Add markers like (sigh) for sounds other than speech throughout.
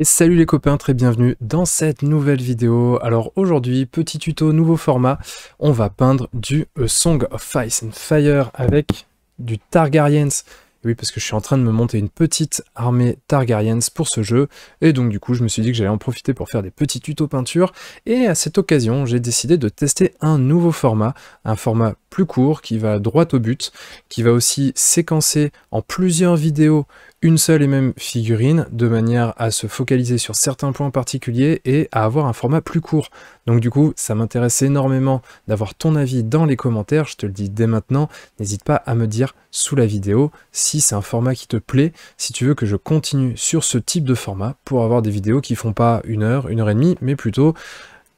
Et salut les copains, très bienvenue dans cette nouvelle vidéo. Alors aujourd'hui, petit tuto, nouveau format, on va peindre du euh, Song of Ice and Fire avec du Targaryens. Oui, parce que je suis en train de me monter une petite armée Targaryens pour ce jeu, et donc du coup je me suis dit que j'allais en profiter pour faire des petits tutos peinture, et à cette occasion j'ai décidé de tester un nouveau format, un format plus court qui va droit au but, qui va aussi séquencer en plusieurs vidéos une seule et même figurine de manière à se focaliser sur certains points particuliers et à avoir un format plus court. Donc du coup, ça m'intéresse énormément d'avoir ton avis dans les commentaires, je te le dis dès maintenant, n'hésite pas à me dire sous la vidéo si c'est un format qui te plaît, si tu veux que je continue sur ce type de format pour avoir des vidéos qui font pas une heure, une heure et demie, mais plutôt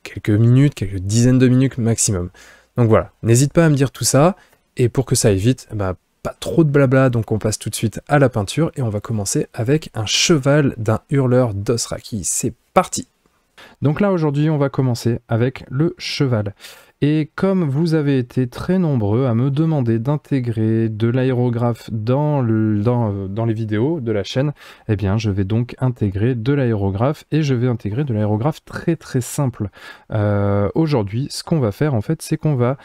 quelques minutes, quelques dizaines de minutes maximum. Donc voilà, n'hésite pas à me dire tout ça, et pour que ça aille vite, bah, pas trop de blabla, donc on passe tout de suite à la peinture et on va commencer avec un cheval d'un hurleur d'Osraki. C'est parti donc là aujourd'hui on va commencer avec le cheval. Et comme vous avez été très nombreux à me demander d'intégrer de l'aérographe dans, euh, dans, les vidéos de la chaîne, eh bien je vais donc intégrer de l'aérographe et je vais intégrer de l'aérographe très très simple. Euh, aujourd'hui, ce qu'on va faire en fait, c'est qu'on va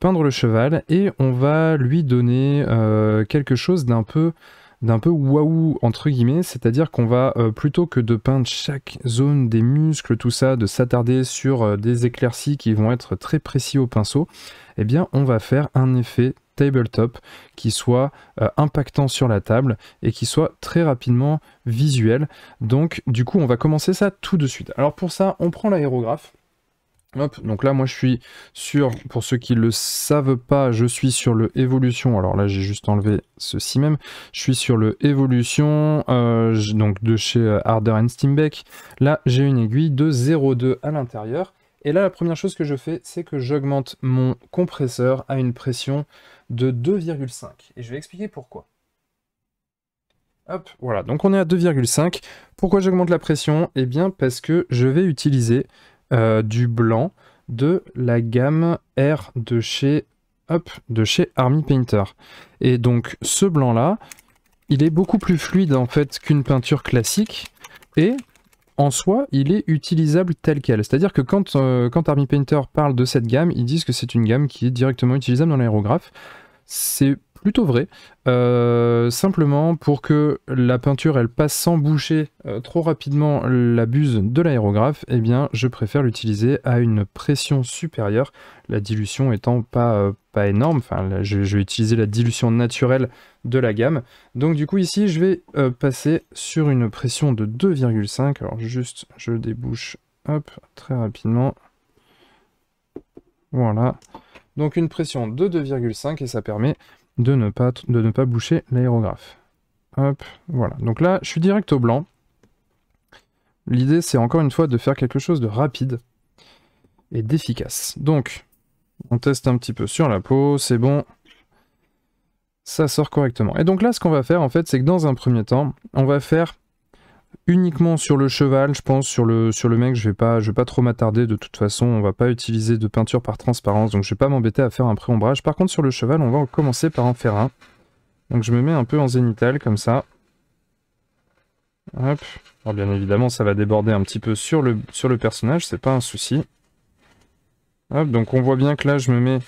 peindre le cheval et on va lui donner euh, quelque chose d'un peu d'un peu waouh entre guillemets, c'est-à-dire qu'on va euh, plutôt que de peindre chaque zone des muscles, tout ça, de s'attarder sur euh, des éclaircies qui vont être très précis au pinceau, eh bien on va faire un effet tabletop qui soit impactant sur la table et qui soit très rapidement visuel. Donc du coup on va commencer ça tout de suite. Alors pour ça on prend l'aérographe Hop, donc là, moi, je suis sur, pour ceux qui ne le savent pas, je suis sur le Evolution. Alors là, j'ai juste enlevé ceci même. Je suis sur le Evolution, euh, donc de chez euh, Harder and Là, j'ai une aiguille de 0,2 à l'intérieur. Et là, la première chose que je fais, c'est que j'augmente mon compresseur à une pression de 2,5. Et je vais expliquer pourquoi. Hop, voilà, donc on est à 2,5. Pourquoi j'augmente la pression Eh bien, parce que je vais utiliser euh, du blanc de la gamme R de chez, hop, de chez Army Painter. Et donc ce blanc là, il est beaucoup plus fluide en fait qu'une peinture classique et en soi, il est utilisable tel quel. C'est-à-dire que quand, euh, quand Army Painter parle de cette gamme, ils disent que c'est une gamme qui est directement utilisable dans l'aérographe. C'est plutôt vrai. Euh, simplement pour que la peinture elle passe sans boucher euh, trop rapidement la buse de l'aérographe, et eh bien je préfère l'utiliser à une pression supérieure, la dilution étant pas, euh, pas énorme, enfin je, vais utiliser la dilution naturelle de la gamme. Donc du coup ici je vais passer sur une pression de 2,5, alors juste je débouche hop, très rapidement. Voilà. Donc une pression de 2,5 et ça permet de ne pas, de ne pas boucher l'aérographe. Hop, voilà. Donc là, je suis direct au blanc. L'idée, c'est encore une fois de faire quelque chose de rapide et d'efficace. Donc, on teste un petit peu sur la peau, c'est bon, ça sort correctement. Et donc là, ce qu'on va faire, en fait, c'est que dans un premier temps, on va faire uniquement sur le cheval, je pense, sur le, sur le mec, je vais vais pas trop m'attarder, de toute façon, on va pas utiliser de peinture par transparence, donc je vais pas m'embêter à faire un pré-ombrage. Par contre, sur le cheval, on va commencer par en faire un. Donc je me mets un peu en zénithal, comme ça. Alors bien évidemment, ça va déborder un petit peu sur le, sur le personnage, c'est pas un souci. donc on voit bien que là, je me mets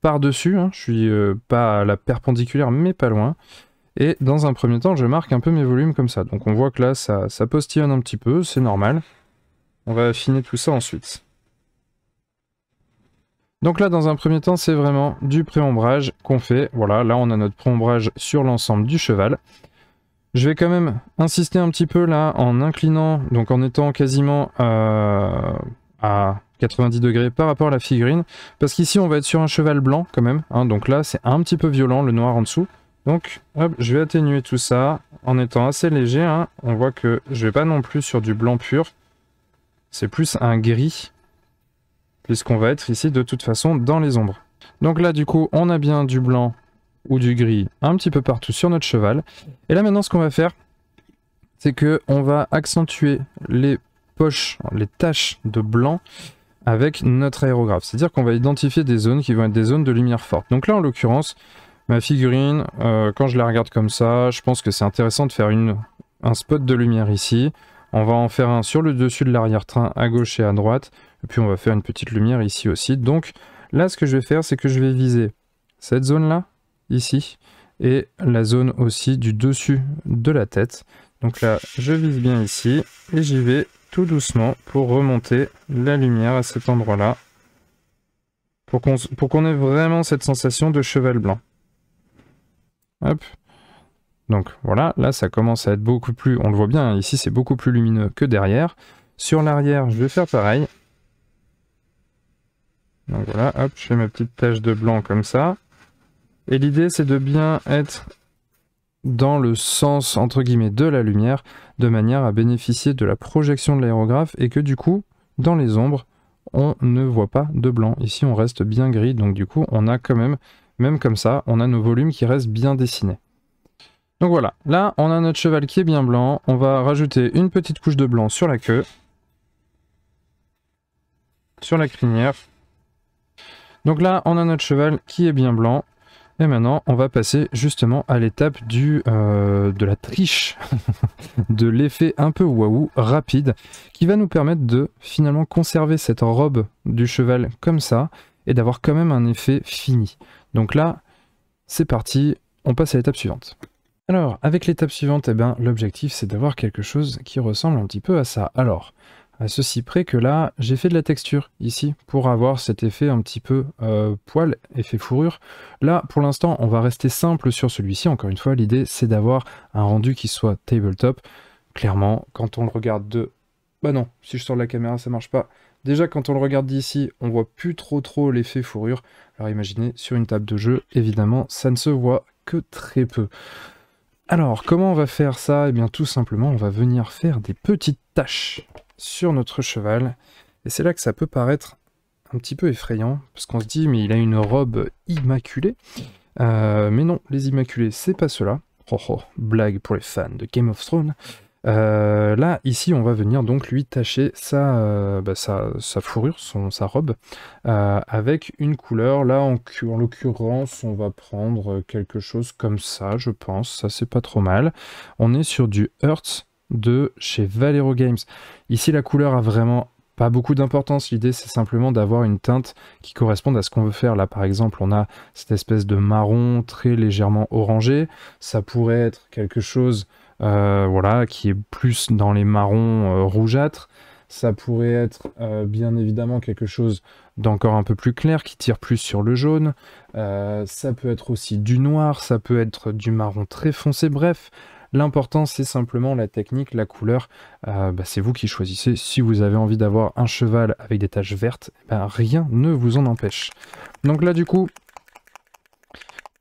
par-dessus, hein. je suis euh, pas à la perpendiculaire, mais pas loin. Et dans un premier temps, je marque un peu mes volumes comme ça. Donc on voit que là, ça, ça postillonne un petit peu, c'est normal. On va affiner tout ça ensuite. Donc là, dans un premier temps, c'est vraiment du préombrage qu'on fait. Voilà, là, on a notre préombrage sur l'ensemble du cheval. Je vais quand même insister un petit peu là en inclinant, donc en étant quasiment euh, à 90 degrés par rapport à la figurine. Parce qu'ici, on va être sur un cheval blanc quand même. Hein. donc là, c'est un petit peu violent, le noir en dessous. Donc, hop, je vais atténuer tout ça en étant assez léger. Hein. On voit que je vais pas non plus sur du blanc pur. C'est plus un gris, puisqu'on va être ici de toute façon dans les ombres. Donc là, du coup, on a bien du blanc ou du gris un petit peu partout sur notre cheval. Et là, maintenant, ce qu'on va faire, c'est que va accentuer les poches, les taches de blanc avec notre aérographe. C'est-à-dire qu'on va identifier des zones qui vont être des zones de lumière forte. Donc là, en l'occurrence, Ma figurine, euh, quand je la regarde comme ça, je pense que c'est intéressant de faire une, un spot de lumière ici. On va en faire un sur le dessus de l'arrière-train à gauche et à droite. Et puis on va faire une petite lumière ici aussi. Donc là, ce que je vais faire, c'est que je vais viser cette zone-là, ici, et la zone aussi du dessus de la tête. Donc là, je vise bien ici, et j'y vais tout doucement pour remonter la lumière à cet endroit-là. Pour qu'on ait vraiment cette sensation de cheval blanc. Hop. Donc voilà, là ça commence à être beaucoup plus, on le voit bien, hein, ici c'est beaucoup plus lumineux que derrière. Sur l'arrière, je vais faire pareil. Donc voilà, hop, je fais ma petite tache de blanc comme ça. Et l'idée c'est de bien être dans le sens, entre guillemets, de la lumière, de manière à bénéficier de la projection de l'aérographe et que du coup, dans les ombres, on ne voit pas de blanc. Ici, on reste bien gris, donc du coup, on a quand même même comme ça, on a nos volumes qui restent bien dessinés. Donc voilà, là on a notre cheval qui est bien blanc, on va rajouter une petite couche de blanc sur la queue, sur la crinière. Donc là on a notre cheval qui est bien blanc, et maintenant on va passer justement à l'étape du euh, de la triche, (laughs) de l'effet un peu waouh rapide, qui va nous permettre de finalement conserver cette robe du cheval comme ça, et d'avoir quand même un effet fini. Donc là, c'est parti, on passe à l'étape suivante. Alors, avec l'étape suivante, eh ben, l'objectif c'est d'avoir quelque chose qui ressemble un petit peu à ça. Alors, à ceci près que là, j'ai fait de la texture ici pour avoir cet effet un petit peu euh, poil, effet fourrure. Là, pour l'instant, on va rester simple sur celui-ci. Encore une fois, l'idée, c'est d'avoir un rendu qui soit tabletop. Clairement, quand on le regarde de... Bah non, si je sors de la caméra, ça marche pas. Déjà, quand on le regarde d'ici, on voit plus trop trop l'effet fourrure. Alors imaginez, sur une table de jeu, évidemment, ça ne se voit que très peu. Alors, comment on va faire ça Eh bien, tout simplement, on va venir faire des petites taches sur notre cheval. Et c'est là que ça peut paraître un petit peu effrayant, parce qu'on se dit, mais il a une robe immaculée. Euh, mais non, les immaculés, c'est pas cela. Oh, oh, blague pour les fans de Game of Thrones. Euh, là, ici, on va venir donc lui tacher sa, euh, bah, sa, fourrure, sa robe, euh, avec une couleur. Là, en, en l'occurrence, on va prendre quelque chose comme ça, je pense. Ça, c'est pas trop mal. On est sur du Hertz de chez Valero Games. Ici, la couleur a vraiment pas beaucoup d'importance. L'idée, c'est simplement d'avoir une teinte qui corresponde à ce qu'on veut faire. Là, par exemple, on a cette espèce de marron très légèrement orangé. Ça pourrait être quelque chose euh, voilà, qui est plus dans les marrons euh, rougeâtres. Ça pourrait être euh, bien évidemment quelque chose d'encore un peu plus clair, qui tire plus sur le jaune. ça peut être aussi du noir, ça peut être du marron très foncé, bref. L'important, c'est simplement la technique, la couleur. Bah, c'est vous qui choisissez. Si vous avez envie d'avoir un cheval avec des taches vertes, eh ben, rien ne vous en empêche. Donc là, du coup,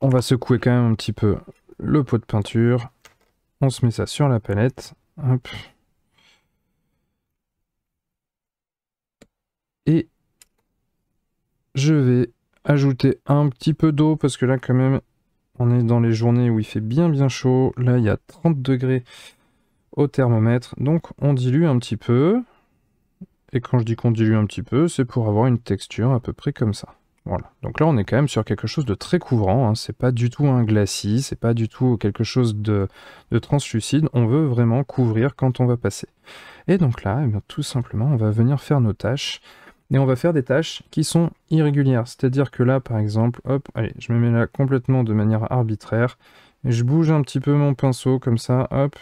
on va secouer quand même un petit peu le pot de peinture. On se met ça sur la palette. Et je vais ajouter un petit peu d'eau parce que là quand même on est dans les journées où il fait bien bien chaud. Là il y a 30 degrés au thermomètre donc on dilue un petit peu. Et quand je dis qu'on dilue un petit peu c'est pour avoir une texture à peu près comme ça. Voilà. Donc là, on est quand même sur quelque chose de très couvrant. Hein. C'est pas du tout un glacis, c'est pas du tout quelque chose de, translucide. On veut vraiment couvrir quand on va passer. Et donc là, eh tout simplement, on va venir faire nos tâches. Et on va faire des tâches qui sont irrégulières. C'est-à-dire que là, par exemple, hop, allez, je me mets là complètement de manière arbitraire. Et je bouge un petit peu mon pinceau comme ça, hop,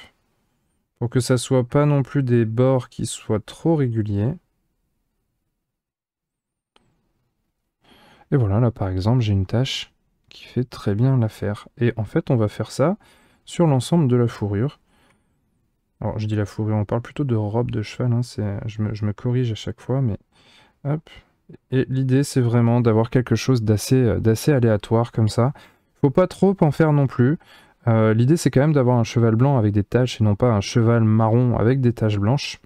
pour que ça soit pas non plus des bords qui soient trop réguliers. Et voilà, là par exemple, j'ai une tâche qui fait très bien l'affaire. Et en fait, on va faire ça sur l'ensemble de la fourrure. Alors, je dis la fourrure, on parle plutôt de robe de cheval, hein, je, me, corrige à chaque fois, mais Et l'idée, c'est vraiment d'avoir quelque chose euh, d'assez aléatoire comme ça. Faut pas trop en faire non plus. Euh, l'idée, c'est quand même d'avoir un cheval blanc avec des taches et non pas un cheval marron avec des taches blanches.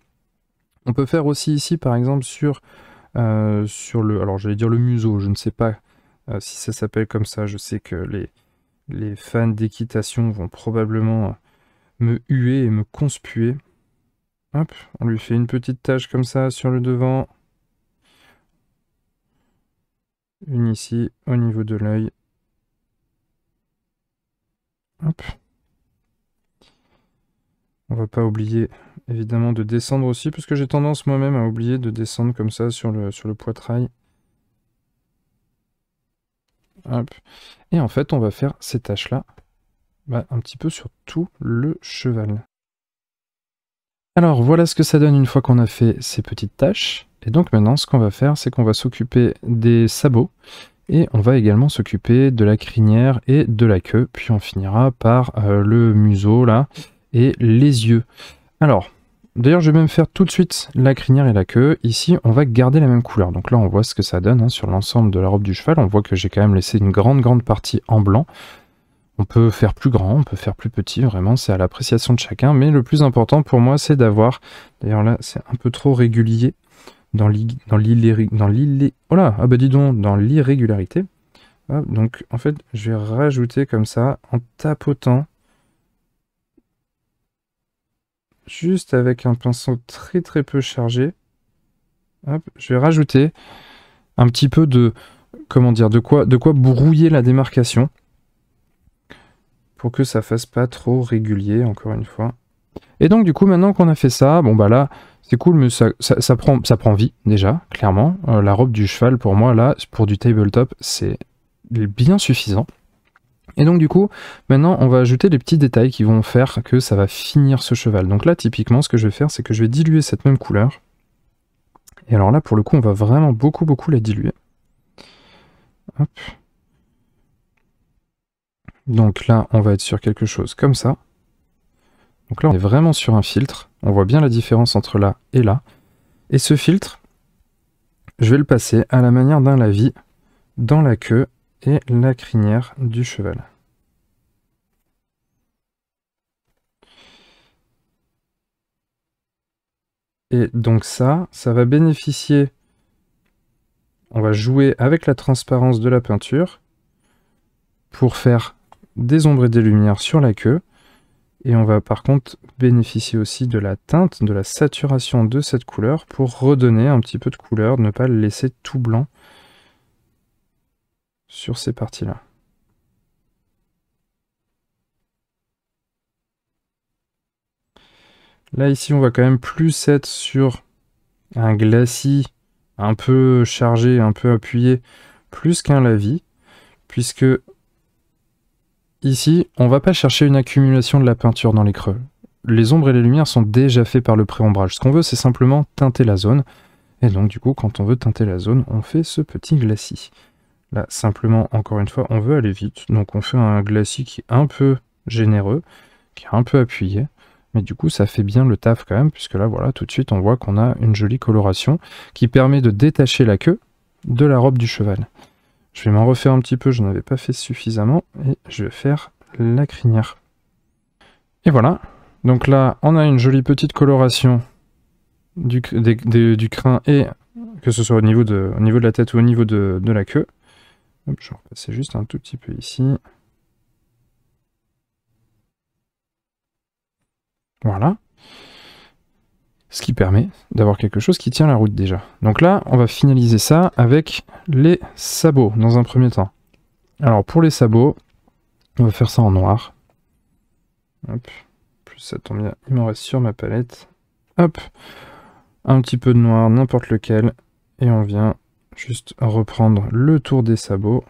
On peut faire aussi ici, par exemple, sur euh, sur le, alors j'allais dire le museau, je ne sais pas euh, si ça s'appelle comme ça, je sais que les, les fans d'équitation vont probablement euh, me huer et me conspuer. Hop, on lui fait une petite tache comme ça sur le devant. Une ici, au niveau de l'œil. Hop. On va pas oublier évidemment de descendre aussi, parce que j'ai tendance moi-même à oublier de descendre comme ça sur le, sur le poitrail. Et en fait, on va faire ces tâches-là bah, un petit peu sur tout le cheval. Alors voilà ce que ça donne une fois qu'on a fait ces petites tâches. Et donc maintenant, ce qu'on va faire, c'est qu'on va s'occuper des sabots. Et on va également s'occuper de la crinière et de la queue. Puis on finira par euh, le museau là et les yeux. Alors, d'ailleurs, je vais même faire tout de suite la crinière et la queue. Ici, on va garder la même couleur. Donc là, on voit ce que ça donne hein, sur l'ensemble de la robe du cheval. On voit que j'ai quand même laissé une grande, grande partie en blanc. On peut faire plus grand, on peut faire plus petit, vraiment, c'est à l'appréciation de chacun. Mais le plus important pour moi, c'est d'avoir... D'ailleurs là, c'est un peu trop régulier dans l'irrégularité. Oh ah bah, dis donc, dans l'irrégularité. Donc en fait, je vais rajouter comme ça, en tapotant juste avec un pinceau très très peu chargé. je vais rajouter un petit peu de comment dire de quoi de quoi brouiller la démarcation pour que ça fasse pas trop régulier encore une fois. Et donc du coup maintenant qu'on a fait ça, bon bah là c'est cool mais ça, prend, ça prend vie déjà, clairement. Euh, la robe du cheval pour moi là, pour du tabletop, c'est bien suffisant. Et donc du coup, maintenant on va ajouter les petits détails qui vont faire que ça va finir ce cheval. Donc là typiquement ce que je vais faire c'est que je vais diluer cette même couleur. Et alors là pour le coup on va vraiment beaucoup beaucoup la diluer. Donc là on va être sur quelque chose comme ça. Donc là on est vraiment sur un filtre. On voit bien la différence entre là et là. Et ce filtre, je vais le passer à la manière d'un lavis dans la queue la crinière du cheval. Et donc ça, ça va bénéficier, on va jouer avec la transparence de la peinture pour faire des ombres et des lumières sur la queue. Et on va par contre bénéficier aussi de la teinte, de la saturation de cette couleur pour redonner un petit peu de couleur, ne pas le laisser tout blanc sur ces parties-là. Là, ici, on va quand même plus être sur un glacis un peu chargé, un peu appuyé, plus qu'un lavis, puisque ici, on va pas chercher une accumulation de la peinture dans les creux. Les ombres et les lumières sont déjà faits par le préombrage. Ce qu'on veut, c'est simplement teinter la zone. Et donc, du coup, quand on veut teinter la zone, on fait ce petit glacis. Là, simplement, encore une fois, on veut aller vite, donc on fait un glacis qui est un peu généreux, qui est un peu appuyé, mais du coup, ça fait bien le taf quand même, puisque là, voilà, tout de suite, on voit qu'on a une jolie coloration qui permet de détacher la queue de la robe du cheval. Je vais m'en refaire un petit peu, je n'avais pas fait suffisamment, et je vais faire la crinière. Et voilà, donc là, on a une jolie petite coloration du, crin, et que ce soit au niveau de, la tête ou au niveau de la queue je vais repasser juste un tout petit peu ici. Voilà. Ce qui permet d'avoir quelque chose qui tient la route déjà. Donc là, on va finaliser ça avec les sabots dans un premier temps. Alors pour les sabots, on va faire ça en noir. Hop. Plus ça tombe bien, il m'en reste sur ma palette. Hop. Un petit peu de noir, n'importe lequel. Et on vient juste reprendre le tour des sabots.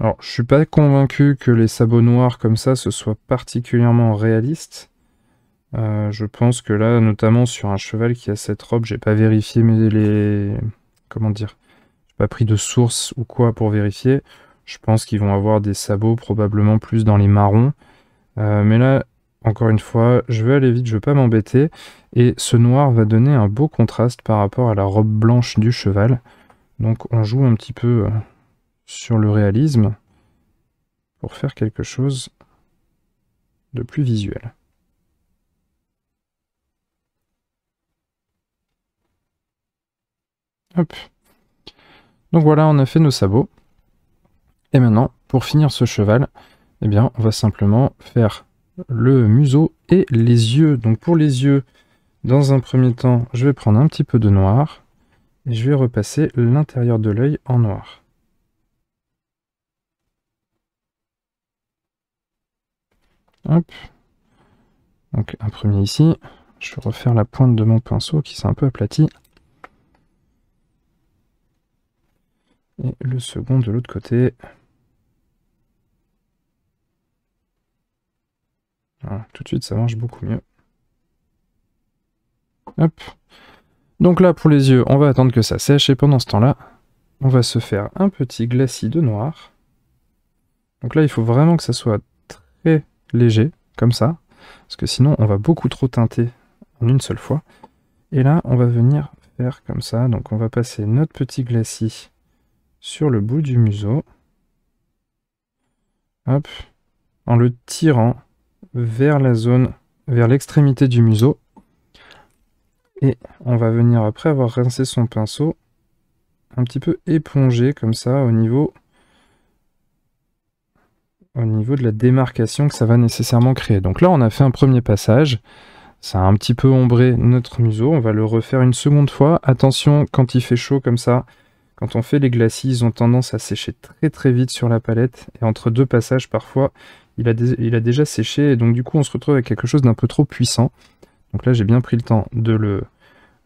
Alors, je suis pas convaincu que les sabots noirs comme ça, ce soit particulièrement réaliste. Euh, je pense que là, notamment sur un cheval qui a cette robe, j'ai pas vérifié mais les... Comment dire J'ai pas pris de source ou quoi pour vérifier. Je pense qu'ils vont avoir des sabots probablement plus dans les marrons. Euh, mais là, encore une fois, je vais aller vite, je ne veux pas m'embêter. Et ce noir va donner un beau contraste par rapport à la robe blanche du cheval. Donc on joue un petit peu euh, sur le réalisme pour faire quelque chose de plus visuel. Hop. Donc voilà, on a fait nos sabots. Et maintenant, pour finir ce cheval, eh bien, on va simplement faire le museau et les yeux. Donc pour les yeux, dans un premier temps, je vais prendre un petit peu de noir et je vais repasser l'intérieur de l'œil en noir. Donc un premier ici. Je vais refaire la pointe de mon pinceau qui s'est un peu aplati Et le second de l'autre côté. tout de suite, ça marche beaucoup mieux. Donc là, pour les yeux, on va attendre que ça sèche, et pendant ce temps-là, on va se faire un petit glacis de noir. Donc là, il faut vraiment que ça soit très léger, comme ça, parce que sinon, on va beaucoup trop teinter en une seule fois. Et là, on va venir faire comme ça, donc on va passer notre petit glacis sur le bout du museau. Hop, en le tirant vers la zone, vers l'extrémité du museau. Et on va venir, après avoir rincé son pinceau, un petit peu éponger comme ça au niveau, au niveau de la démarcation que ça va nécessairement créer. Donc là, on a fait un premier passage. Ça a un petit peu ombré notre museau. On va le refaire une seconde fois. Attention, quand il fait chaud comme ça, quand on fait les glacis, ils ont tendance à sécher très très vite sur la palette. Et entre deux passages, parfois, il a, déjà séché, et donc du coup on se retrouve avec quelque chose d'un peu trop puissant. Donc là j'ai bien pris le temps de le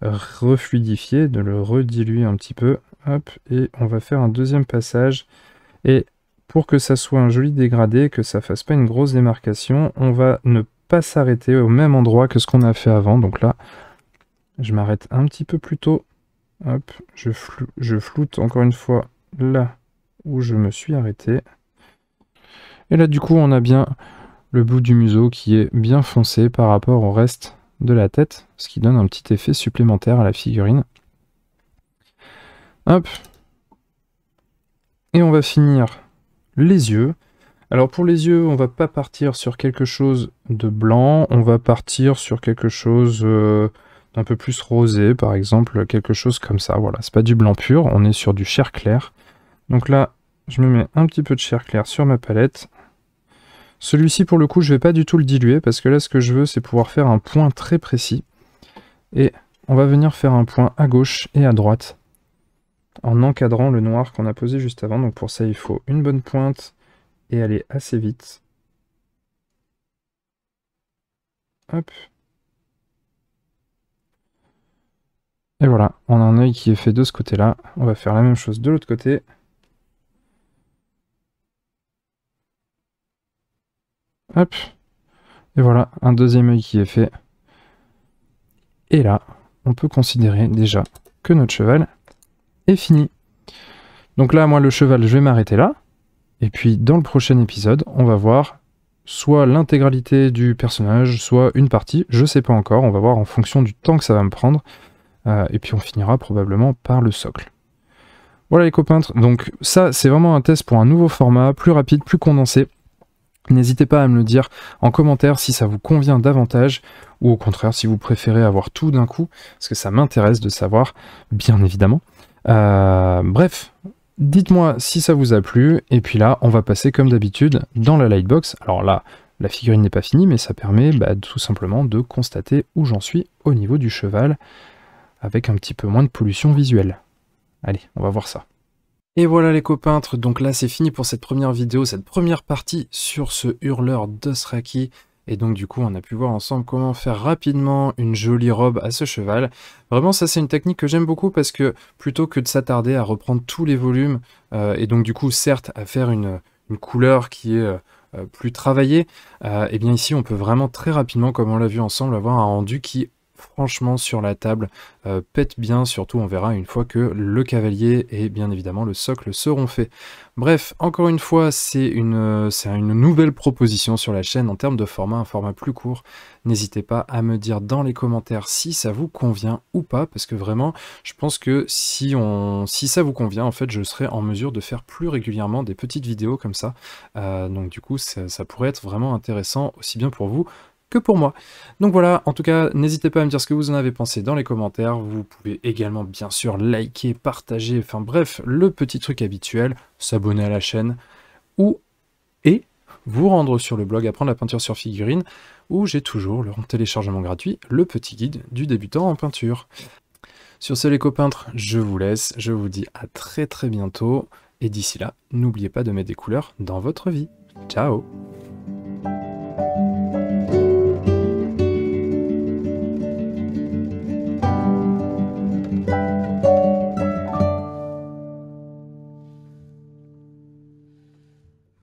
refluidifier, de le rediluer un petit peu. Hop, et on va faire un deuxième passage. Et pour que ça soit un joli dégradé, que ça fasse pas une grosse démarcation, on va ne pas s'arrêter au même endroit que ce qu'on a fait avant. Donc là, je m'arrête un petit peu plus tôt. Hop, je, je floute encore une fois là où je me suis arrêté. Et là, du coup, on a bien le bout du museau qui est bien foncé par rapport au reste de la tête, ce qui donne un petit effet supplémentaire à la figurine. Hop. Et on va finir les yeux. Alors pour les yeux, on va pas partir sur quelque chose de blanc, on va partir sur quelque chose euh, d'un peu plus rosé, par exemple, quelque chose comme ça. Voilà, c'est pas du blanc pur, on est sur du chair clair. Donc là, je me mets un petit peu de chair clair sur ma palette. Celui-ci, pour le coup, je ne vais pas du tout le diluer, parce que là, ce que je veux, c'est pouvoir faire un point très précis. Et on va venir faire un point à gauche et à droite, en encadrant le noir qu'on a posé juste avant. Donc pour ça, il faut une bonne pointe et aller assez vite. Hop. Et voilà, on a un œil qui est fait de ce côté-là. On va faire la même chose de l'autre côté. Et voilà, un deuxième œil qui est fait. Et là, on peut considérer déjà que notre cheval est fini. Donc là, moi, le cheval, je vais m'arrêter là. Et puis, dans le prochain épisode, on va voir soit l'intégralité du personnage, soit une partie, je sais pas encore, on va voir en fonction du temps que ça va me prendre, euh, et puis on finira probablement par le socle. Voilà les copains, donc ça c'est vraiment un test pour un nouveau format, plus rapide, plus condensé, N'hésitez pas à me le dire en commentaire si ça vous convient davantage ou au contraire si vous préférez avoir tout d'un coup, parce que ça m'intéresse de savoir, bien évidemment. Euh, bref, dites-moi si ça vous a plu, et puis là, on va passer comme d'habitude dans la Lightbox. Alors là, la figurine n'est pas finie, mais ça permet bah, tout simplement de constater où j'en suis au niveau du cheval, avec un petit peu moins de pollution visuelle. Allez, on va voir ça. Et voilà les copeintres, donc là c'est fini pour cette première vidéo, cette première partie sur ce hurleur d'Osraki. Et donc du coup on a pu voir ensemble comment faire rapidement une jolie robe à ce cheval. Vraiment ça c'est une technique que j'aime beaucoup parce que plutôt que de s'attarder à reprendre tous les volumes, euh, et donc du coup certes à faire une, couleur qui est... Euh, euh, plus travaillée, et eh bien ici on peut vraiment très rapidement, comme on l'a vu ensemble, avoir un rendu qui franchement sur la table, euh, pète bien, surtout on verra une fois que le cavalier et bien évidemment le socle seront faits. Bref, encore une fois, c'est une, une nouvelle proposition sur la chaîne en termes de format, un format plus court. N'hésitez pas à me dire dans les commentaires si ça vous convient ou pas, parce que vraiment, je pense que si, on, si ça vous convient, en fait, je serai en mesure de faire plus régulièrement des petites vidéos comme ça. Euh, donc du coup, ça pourrait être vraiment intéressant, aussi bien pour vous que pour moi. Donc voilà, en tout cas, n'hésitez pas à me dire ce que vous en avez pensé dans les commentaires. Vous pouvez également, bien sûr, liker, partager, enfin bref, le petit truc habituel, s'abonner à la chaîne, ou, et vous rendre sur le blog Apprendre la peinture sur figurine, où j'ai toujours le téléchargement gratuit, le petit guide du débutant en peinture. Sur ce, les copeintres, je vous laisse, je vous dis à très très bientôt, et d'ici là, n'oubliez pas de mettre des couleurs dans votre vie. Ciao